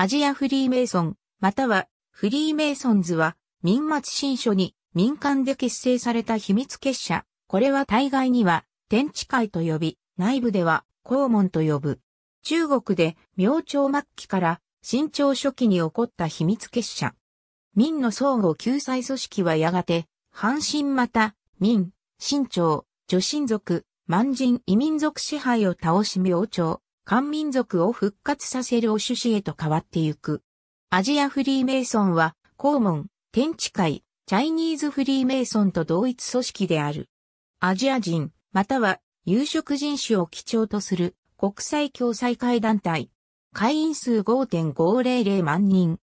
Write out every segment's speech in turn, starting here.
アジアフリーメイソン、またはフリーメイソンズは民末新書に民間で結成された秘密結社。これは対外には天地会と呼び、内部では公門と呼ぶ。中国で明朝末期から新朝初期に起こった秘密結社。民の相互救済組織はやがて、阪神また、民、清朝、女神族、満人異民族支配を倒し明朝、漢民族を復活させるお趣旨へと変わってゆく。アジアフリーメイソンは、公門、天地会、チャイニーズフリーメイソンと同一組織である。アジア人、または、有色人種を基調とする国際共済会団体。会員数5.500万人。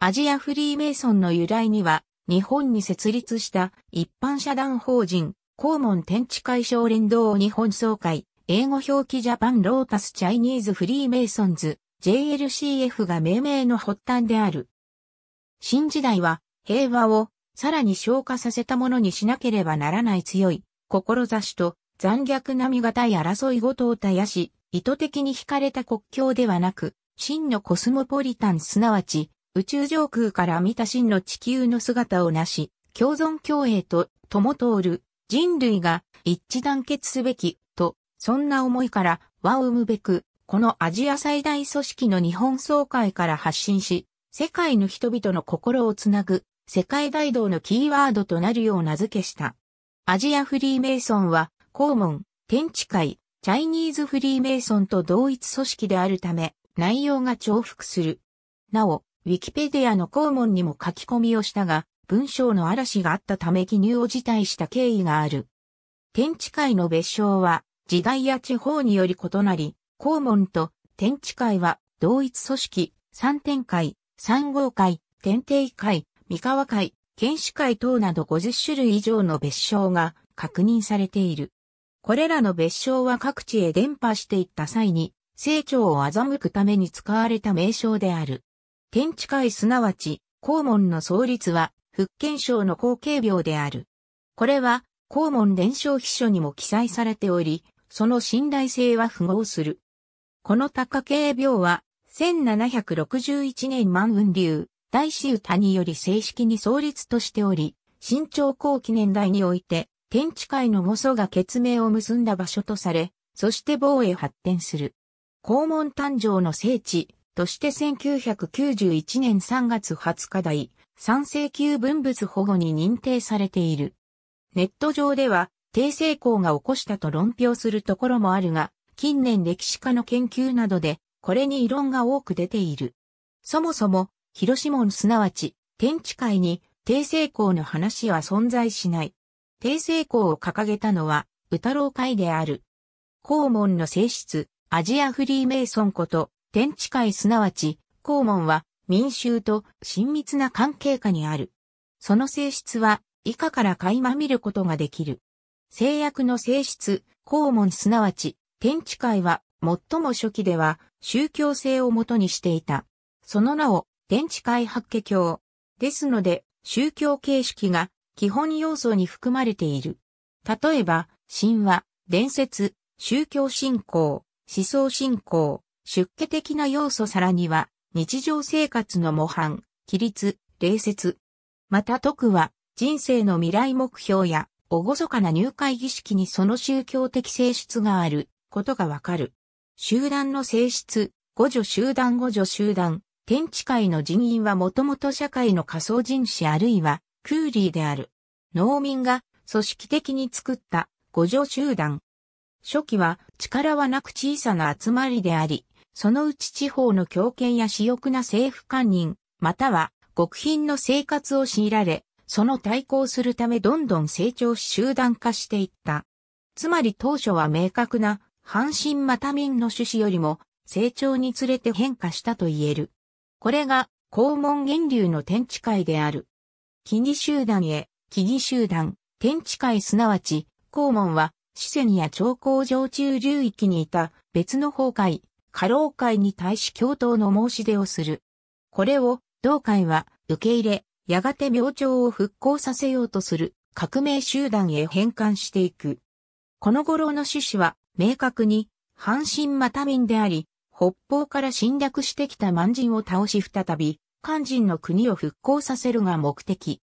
アジアフリーメイソンの由来には、日本に設立した一般社団法人、公門天地会小連動日本総会、英語表記ジャパンロータスチャイニーズフリーメイソンズ JLCF が命名の発端である。新時代は平和をさらに昇華させたものにしなければならない強い志と残虐なみがたい争いごとを絶やし、意図的に惹かれた国境ではなく、真のコスモポリタンすなわち宇宙上空から見た真の地球の姿をなし、共存共栄と共通る人類が一致団結すべきそんな思いから和を生むべく、このアジア最大組織の日本総会から発信し、世界の人々の心をつなぐ、世界大道のキーワードとなるよう名付けした。アジアフリーメイソンは、公文、天地会、チャイニーズフリーメイソンと同一組織であるため、内容が重複する。なお、ウィキペディアの公文にも書き込みをしたが、文章の嵐があったため記入を辞退した経緯がある。天地会の別称は、時代や地方により異なり、公門と天地会は同一組織、三天会、三号会、天帝会、三河会、剣士会等など50種類以上の別称が確認されている。これらの別称は各地へ伝播していった際に、成長を欺くために使われた名称である。天地会すなわち、公門の創立は、福建省の後継病である。これは、公門伝承秘書にも記載されており、その信頼性は符合する。この高慶病は、1761年満雲流、大師歌により正式に創立としており、新朝後期年代において、天地界の五祖が結命を結んだ場所とされ、そして防衛発展する。肛門誕生の聖地として1991年3月20日代、三世級文物保護に認定されている。ネット上では、帝政公が起こしたと論評するところもあるが、近年歴史家の研究などで、これに異論が多く出ている。そもそも、広島すなわち、天地界に、帝政公の話は存在しない。帝政公を掲げたのは、宇太郎会である。公文の性質、アジアフリーメイソンこと、天地会すなわち、公文は、民衆と親密な関係下にある。その性質は、以下から垣間見ることができる。制約の性質、公文すなわち、天地会は、最も初期では、宗教性をもとにしていた。その名を、天地会八家教。ですので、宗教形式が、基本要素に含まれている。例えば、神話、伝説、宗教信仰、思想信仰、出家的な要素さらには、日常生活の模範、規律、礼節。また徳は、人生の未来目標や、おごそかな入会儀式にその宗教的性質があることがわかる。集団の性質、五女集団五女集団、天地界の人員はもともと社会の仮想人士あるいはクーリーである。農民が組織的に作った五女集団。初期は力はなく小さな集まりであり、そのうち地方の強権や私欲な政府官人、または極貧の生活を強いられ、その対抗するためどんどん成長し集団化していった。つまり当初は明確な阪神また民の趣旨よりも成長につれて変化したと言える。これが公門源流の天地会である。木々集団へ、木々集団、天地会すなわち、公門は、四川や長江上中流域にいた別の崩壊、過労会に対し共闘の申し出をする。これを、同会は受け入れ、やがて明朝を復興させようとする革命集団へ変換していく。この頃の趣旨は明確に阪神また民であり、北方から侵略してきた満人を倒し再び、肝心の国を復興させるが目的。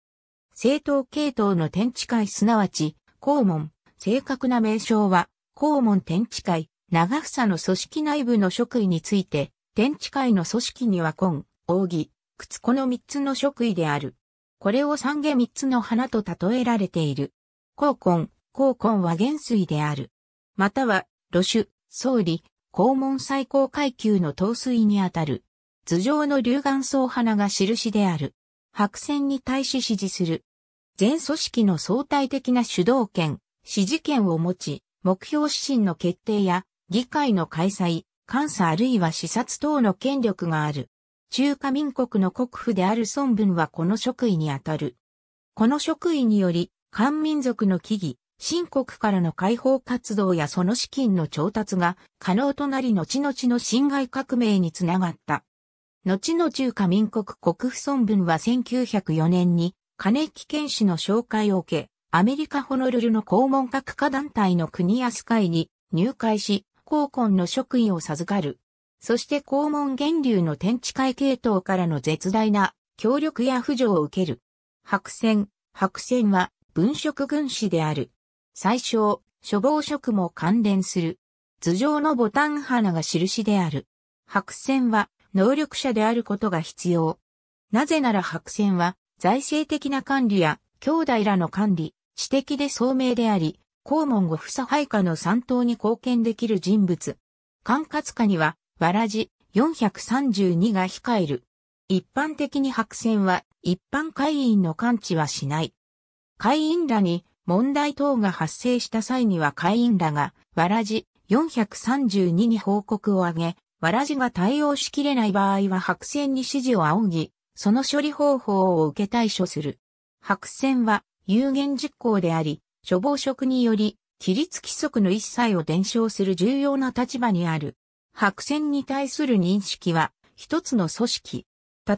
政党系統の天地会すなわち、公門、正確な名称は、公門天地会、長房の組織内部の職位について、天地会の組織には根、扇、くつこの三つの職位である。これを三下三つの花と例えられている。高根、高根は元帥である。または、露主、総理、公門最高階級の統帥にあたる。頭上の龍眼草花が印である。白線に対し指示する。全組織の相対的な主導権、指示権を持ち、目標指針の決定や、議会の開催、監査あるいは視察等の権力がある。中華民国の国府である孫文はこの職位にあたる。この職位により、漢民族の木々、新国からの解放活動やその資金の調達が可能となり後々の侵害革命につながった。後の中華民国国府孫文は1904年に金木健氏の紹介を受け、アメリカホノルルの公文閣下団体の国安会に入会し、高根の職位を授かる。そして肛門源流の天地会系統からの絶大な協力や扶助を受ける。白線、白線は文職軍師である。最小、処防職も関連する。頭上のボタン花が印である。白線は能力者であることが必要。なぜなら白線は財政的な管理や兄弟らの管理、知的で聡明であり、肛門後不差配下の三党に貢献できる人物。管轄下にはわらじ432が控える。一般的に白線は一般会員の感知はしない。会員らに問題等が発生した際には会員らがわらじ432に報告を上げ、わらじが対応しきれない場合は白線に指示を仰ぎ、その処理方法を受け対処する。白線は有限実行であり、処方職により、規律規則の一切を伝承する重要な立場にある。白線に対する認識は一つの組織。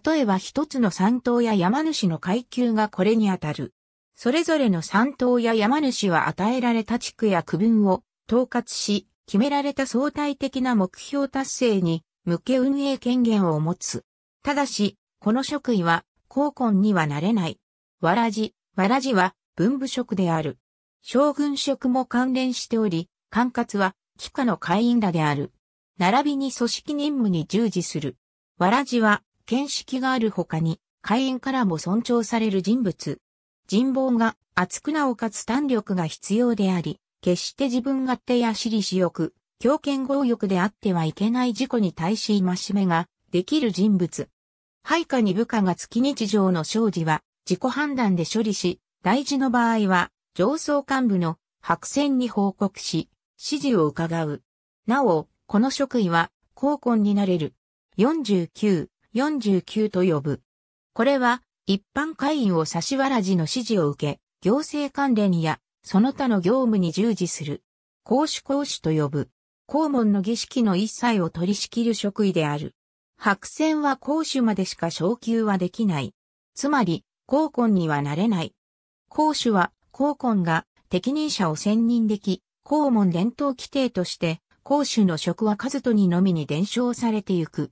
例えば一つの山頭や山主の階級がこれにあたる。それぞれの山頭や山主は与えられた地区や区分を統括し、決められた相対的な目標達成に向け運営権限を持つ。ただし、この職位は、高根にはなれない。わらじ、わらじは文部職である。将軍職も関連しており、管轄は、機下の会員らである。並びに組織任務に従事する。わらじは、見識がある他に、会員からも尊重される人物。人望が厚くなおかつ胆力が必要であり、決して自分勝手や私利私欲、強権強欲であってはいけない事故に対し戒めができる人物。配下に部下が月日常の生事は自己判断で処理し、大事の場合は上層幹部の白線に報告し、指示を伺う。なお、この職位は、高根になれる。49、49と呼ぶ。これは、一般会員を差しわらじの指示を受け、行政関連や、その他の業務に従事する。公主公主と呼ぶ。公門の儀式の一切を取り仕切る職位である。白線は公主までしか昇級はできない。つまり、公根にはなれない。公主は、公根が適任者を選任でき、公門伝統規定として、公主の職は数とにのみに伝承されてゆく。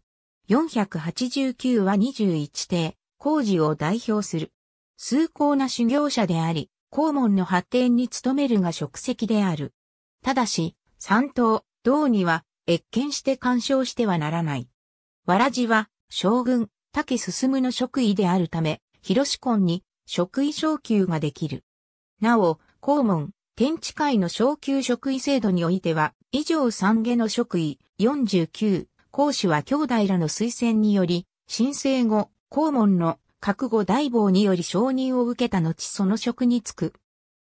489は21帝、工事を代表する。崇高な修行者であり、公門の発展に努めるが職責である。ただし、三党、道には、越見して干渉してはならない。わらじは、将軍、竹進の職位であるため、広志根に職位昇給ができる。なお、公門、県知会の昇級職位制度においては、以上三下の職位49、講師は兄弟らの推薦により、申請後、公門の覚悟大坊により承認を受けた後その職に就く。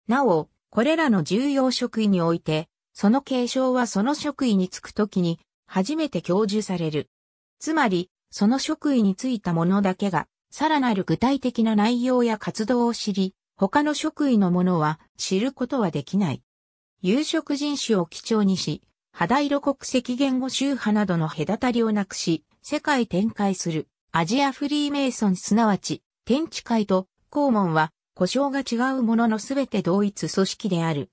なお、これらの重要職位において、その継承はその職位に就くときに、初めて享受される。つまり、その職位に就いた者だけが、さらなる具体的な内容や活動を知り、他の職位の者は知ることはできない。有色人種を基調にし、肌色国籍言語宗派などの隔たりをなくし、世界展開するアジアフリーメイソンすなわち天地会と公文は故障が違うもののすべて同一組織である。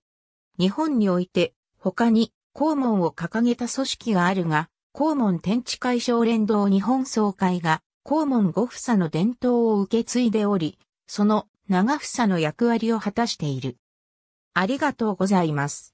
日本において他に公文を掲げた組織があるが、公文天地会小連動日本総会が公ご五房の伝統を受け継いでおり、その長房の役割を果たしている。ありがとうございます。